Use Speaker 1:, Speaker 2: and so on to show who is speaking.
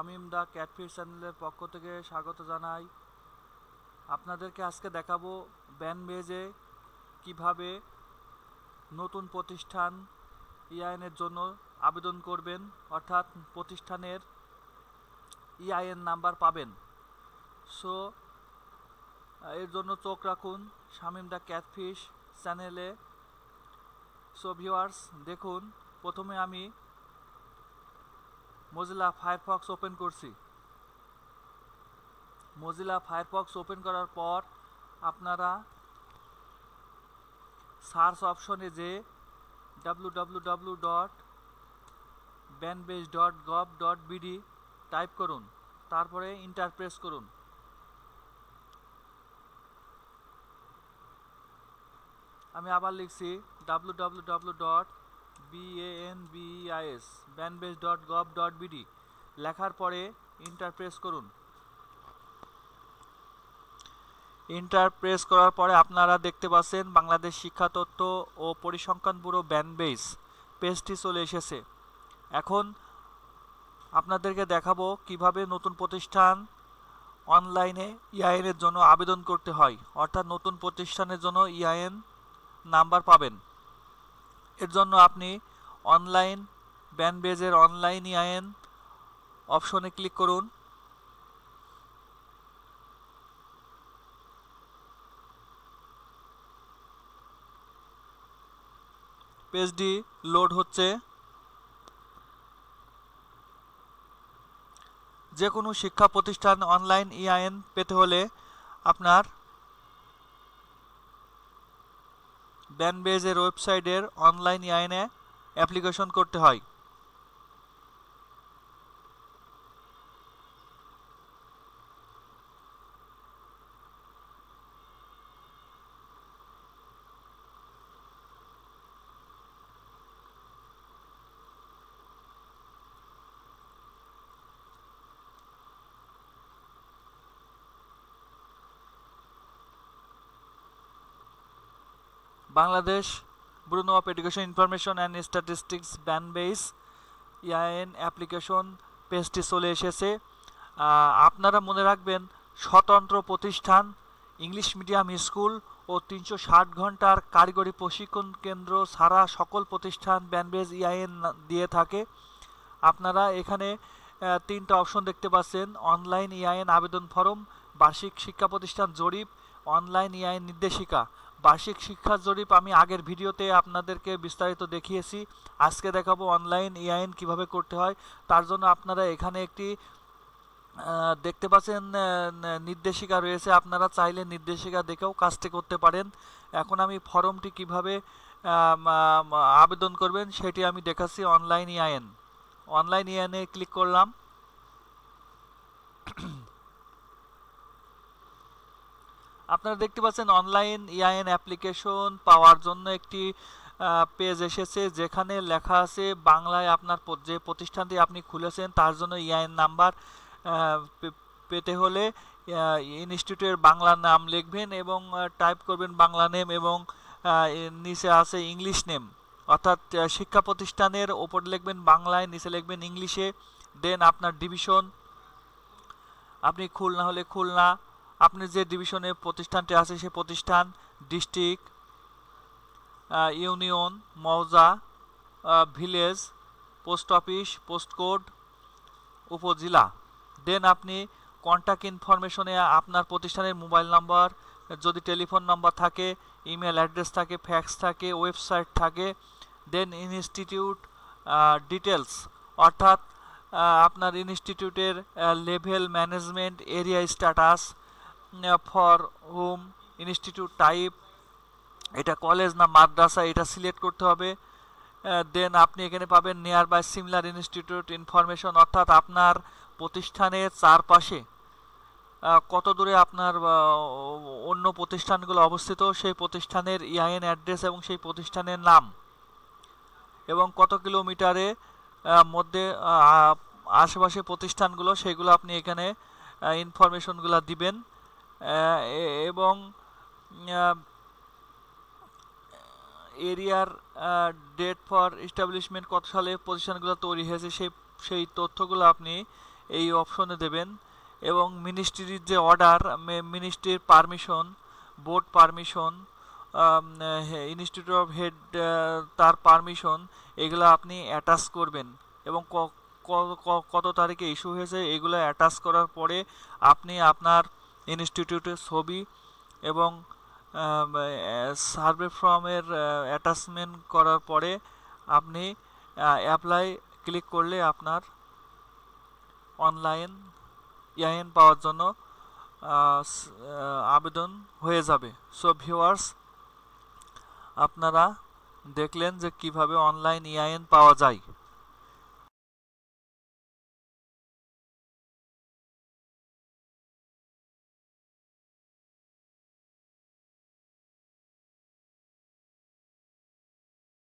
Speaker 1: আমিম দা catfish চ্যানেলের পক্ষ থেকে স্বাগত জানাই আপনাদেরকে আজকে দেখাবো ব্যানবেজে কিভাবে নতুন প্রতিষ্ঠান ইআইনের e জন্য আবেদন করবেন অর্থাৎ প্রতিষ্ঠানের ইআইএন e নাম্বার পাবেন সো এর জন্য চোখ রাখুন শামিম দা ক্যাটফিস চ্যানেলে সো ভিওয়ার্স দেখুন প্রথমে আমি মজিলা ফায়ারফক্স ওপেন করছি মজিলা ফায়ারফক্স ওপেন করার পর আপনারা সার্চ অপশনে যে W W W dot BANBEIS dot gov dot BD type করুন তারপরে ইন্টারপ্রেস করুন আমি আবার লিখছি W W W dot B A N B I S BANBEIS dot gov dot BD লেখার পরে ইন্টারপ্রেস করুন ইন্টারপ্রেস করার পরে আপনারা দেখতে পাচ্ছেন বাংলাদেশ শিক্ষা তথ্য ও পরিসংখ্যান ব্যুরো ব্যানবেস পেজটি চলে এসেছে এখন আপনাদেরকে দেখাবো কিভাবে নতুন প্রতিষ্ঠান অনলাইনে ইআইএনের e জন্য আবেদন করতে হয় অর্থাৎ নতুন প্রতিষ্ঠানের জন্য ইআইএন e নাম্বার পাবেন এর জন্য আপনি অনলাইন ব্যানবেজের অনলাইন ইআইএন অপশনে ক্লিক করুন পেজটি লোড হচ্ছে যে কোনো শিক্ষা প্রতিষ্ঠান অনলাইন ইআইএন পেতে হলে আপনার ব্যানবেজের ওয়েবসাইটের অনলাইন আইনে অ্যাপ্লিকেশন করতে হয় Bangladesh Bruno of Education Information and Statistics BANBEIS EIIN application পেজটি চলে এসেছে আপনারা মনে রাখবেন স্বতন্ত্র প্রতিষ্ঠান ইংলিশ মিডিয়াম স্কুল ও তিনশো ষাট ঘন্টার কারিগরি প্রশিক্ষণ কেন্দ্র ছাড়া সকল প্রতিষ্ঠান ব্যানবেজ ইআইএন e দিয়ে থাকে আপনারা এখানে তিনটা অপশন দেখতে পাচ্ছেন অনলাইন ইআইএন e আবেদন ফরম বার্ষিক শিক্ষা প্রতিষ্ঠান জরিপ অনলাইন ইআইএন e নির্দেশিকা বার্ষিক শিক্ষার জরিপ আমি আগের ভিডিওতে আপনাদেরকে বিস্তারিত দেখিয়েছি আজকে দেখাবো অনলাইন আইন কিভাবে করতে হয় তার জন্য আপনারা এখানে একটি দেখতে পাচ্ছেন নির্দেশিকা রয়েছে আপনারা চাইলে নির্দেশিকা দেখেও কাজটি করতে পারেন এখন আমি ফর্মটি কিভাবে আবেদন করবেন সেটি আমি দেখাচ্ছি অনলাইন ইআইএন অনলাইন আইনে ক্লিক করলাম আপনারা দেখতে পাচ্ছেন অনলাইন ইআইএন অ্যাপ্লিকেশন পাওয়ার জন্য একটি পেজ এসেছে যেখানে লেখা আছে বাংলায় আপনার যে প্রতিষ্ঠানটি আপনি খুলেছেন তার জন্য ইআইএন e নাম্বার পেতে হলে ইনস্টিটিউটের বাংলা নাম লিখবেন এবং টাইপ করবেন বাংলা নেম এবং নিচে আছে ইংলিশ নেম অর্থাৎ শিক্ষা প্রতিষ্ঠানের ওপর লিখবেন বাংলায় নিচে লিখবেন ইংলিশে দেন আপনার ডিভিশন আপনি খুলনা হলে খুলনা আপনি যে ডিভিশনে প্রতিষ্ঠানটি আছে সে প্রতিষ্ঠান ডিস্ট্রিক্ট ইউনিয়ন মৌজা village post office post code উপজেলা দেন আপনি কন্ট্যাক্ট ইনফরমেশনে আপনার প্রতিষ্ঠানের মোবাইল নাম্বার যদি টেলিফোন নাম্বার থাকে ইমেল অ্যাড্রেস থাকে ফ্যাক্স থাকে ওয়েবসাইট থাকে দেন ইনস্টিটিউট ডিটেলস অর্থাৎ আপনার ইনস্টিটিউটের level management area status for home institute type এটা কলেজ না মাদ্রাসা এটা সিলেক্ট করতে হবে দেন আপনি এখানে পাবেন near by similar institute information অর্থাৎ আপনার প্রতিষ্ঠানের চারপাশে কত দূরে আপনার অন্য প্রতিষ্ঠানগুলো অবস্থিত সেই প্রতিষ্ঠানের ইআইএন e অ্যাড্রেস এবং সেই প্রতিষ্ঠানের নাম এবং কত কিলোমিটারে মধ্যে আশেপাশে প্রতিষ্ঠানগুলো সেগুলো আপনি এখানে ইনফরমেশনগুলো দিবেন এবং এরিয়ার ডেট ফর এস্টাবলিশমেন্ট কত সালে পজিশানগুলো তৈরি হয়েছে সেই সেই তথ্যগুলো আপনি এই অপশনে দেবেন এবং মিনিস্ট্রির যে অর্ডার মিনিস্ট্রির permission board permission institute of head তার পারমিশন এগুলো আপনি অ্যাটাচ করবেন এবং কত তারিখে ইস্যু হয়েছে এগুলো অ্যাটাচ করার পরে আপনি আপনার ইনস্টিটিউটের ছবি এবং সার্ভে ফর্মের অ্যাটাচমেন্ট করার পরে আপনি অ্যাপ্লাই ক্লিক করলে আপনার অনলাইন ইয়াইন পাওয়ার জন্য আবেদন হয়ে যাবে সো ভিউয়ার্স আপনারা দেখলেন যে কিভাবে অনলাইন ইয়াইন পাওয়া যায়